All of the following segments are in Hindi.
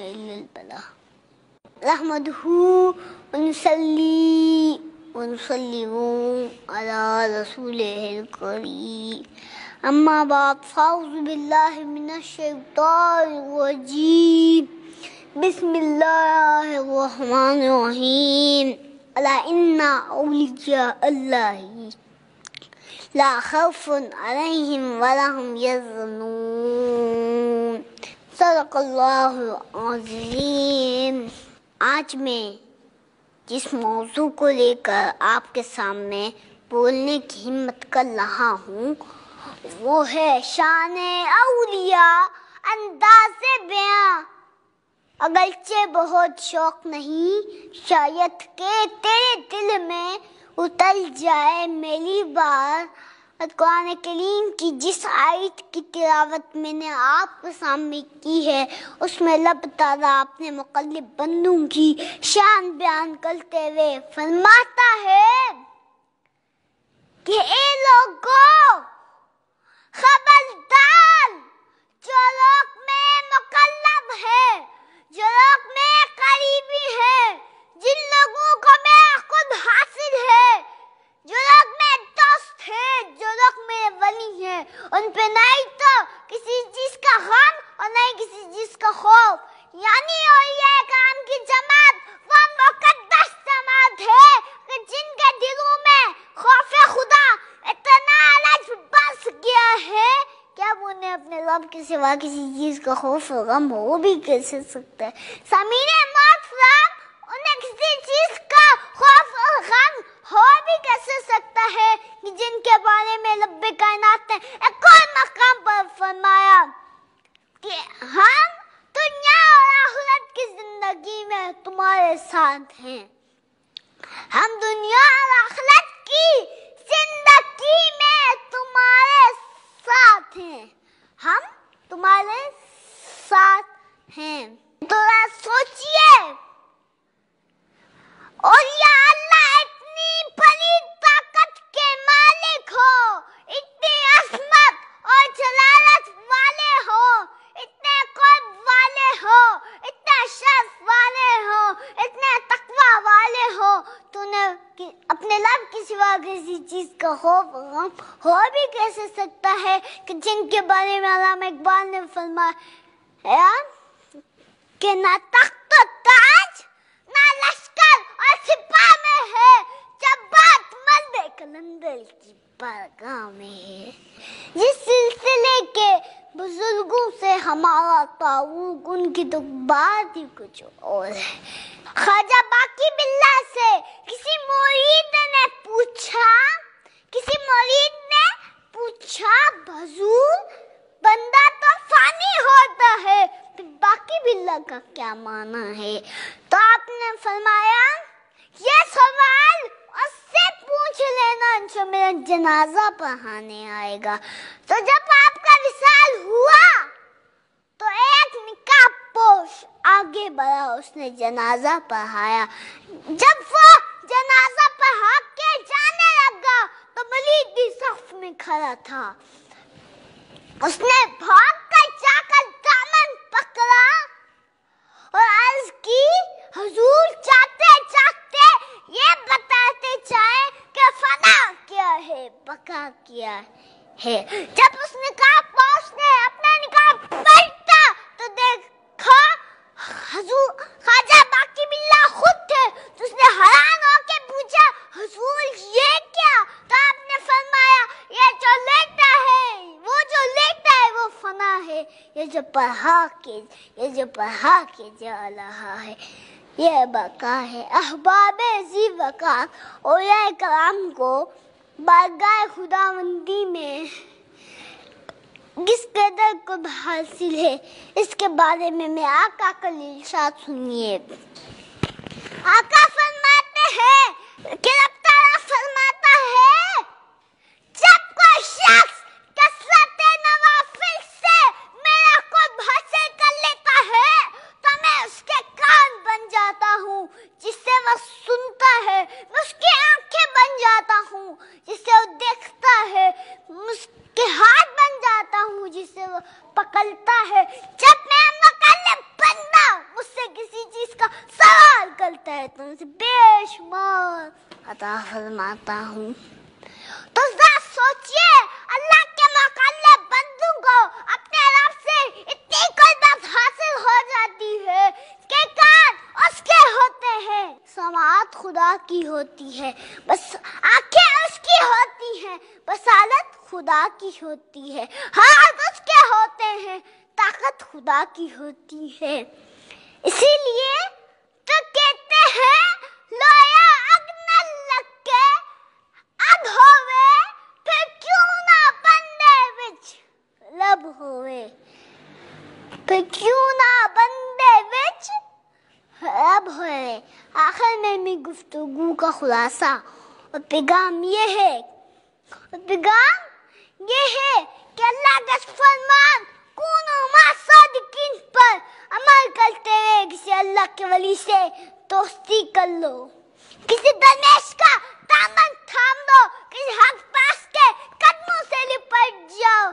البلاء نحمده ونصلي ونصلي على رسوله الكريم أما بعد فأعوذ بالله من الشيطان الرجيم بسم الله الرحمن الرحيم ألا إن أولياء الله لا خوف عليهم ولا هم يظنون सदकल्लाजीम आज मैं जिस मौजू को लेकर आपके सामने बोलने की हिम्मत कर रहा हूँ वो है शान अलिया अंदाज बयां अगलचे बहुत शौक नहीं शायद के तेरे दिल में उतर जाए मेरी बात कुरान करीम की जिस आयत की तिलावत मैंने आपके सामने की है उसमें लब तारा आपने मुकलब बंदों की शान बयान करते हुए फरमाता है कि ए लोगों खबरदार के सिवा किसी चीज का खौफ होगा वो भी कैसे सकता है समीर मौत गम उन्हें किसी चीज का खौफ और गम हो भी कैसे सकता है कि जिनके बारे में लब्बे कायनात ने एक कोई मकाम पर फरमाया कि हम दुनिया और आखिरत की जिंदगी में तुम्हारे साथ हैं हम दुनिया और आखिरत की जिंदगी में तुम्हारे साथ हैं हम तुम्हारे साथ हैं थोड़ा तो सोचिए और अल्लाह इतनी बड़ी ताकत के मालिक हो इतनी असमत और जलालत वाले हो इतने वाले हो इतने शर्फ वाले हो इतने तकवा वाले हो तूने अपने लाभ के सिवा किसी चीज का हो हो भी कैसे सकता है कि जिनके बारे में अलामा इकबाल ने फरमाया कि ना तख्त तो ताज ना लश्कर और सिपाह में है जब बात मंदे कलंदर की बारगाह में है जिस सिलसिले के बुजुर्गों से हमारा ताउक उनकी तो बात ही कुछ और है खाजा बाकी बिल्ला से किसी मुरीद ने पूछा किसी मुरीद ने पूछा भजूर बंदा तो फानी होता है तो बाकी बिल्ला का क्या माना है तो आपने फरमाया ये सवाल उससे पूछ लेना जो मेरा जनाजा पढ़ाने आएगा तो जब आप पागल हुआ तो एक निका पोष आगे बढ़ा उसने जनाजा पढ़ाया जब वो जनाजा पढ़ा के जाने लगा तो मलिक भी सफ में खड़ा था उसने भाग कर जाकर दामन पकड़ा और अर्ज की हजूर चाहते चाहते ये बताते चाहे कि फना किया है पका किया है जब उसने कर, ये जो पढ़ा के ये जो पढ़ा के जा रहा है ये बका है अहबाब जी बका और यह कलाम को बारगाह खुदाबंदी में किस कदर को हासिल है इसके बारे में मैं आका कलील शाह सुनिए आका पकड़ता है जब मैं मकाले बंदा मुझसे किसी चीज का सवाल करता है तो उसे बेशुमार अता फरमाता हूँ तो जरा सोचिए अल्लाह के मकाले बंदों को अपने रब से इतनी कुदरत हासिल हो जाती है कि कान उसके होते हैं समात खुदा की होती है बस आंखें उसकी होती हैं बसालत खुदा की होती है हाथ हैं ताकत खुदा की होती है इसीलिए तो कहते हैं लोया अग्न लग के होवे फिर क्यों ना बंदे विच लब होवे फिर क्यों ना बंदे विच लब होवे आखिर में मेरी गुफ्तगु का खुलासा और पैगाम ये है पैगाम ये है कि अल्लाह का वली से दोस्ती कर लो किसी दनेश का दामन थाम लो किसी हक पास के कदमों से लिपट जाओ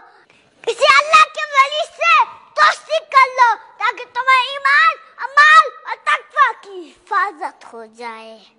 किसी अल्लाह के वली से दोस्ती कर लो ताकि तुम्हें ईमान अमाल और तकवा की हिफाजत हो जाए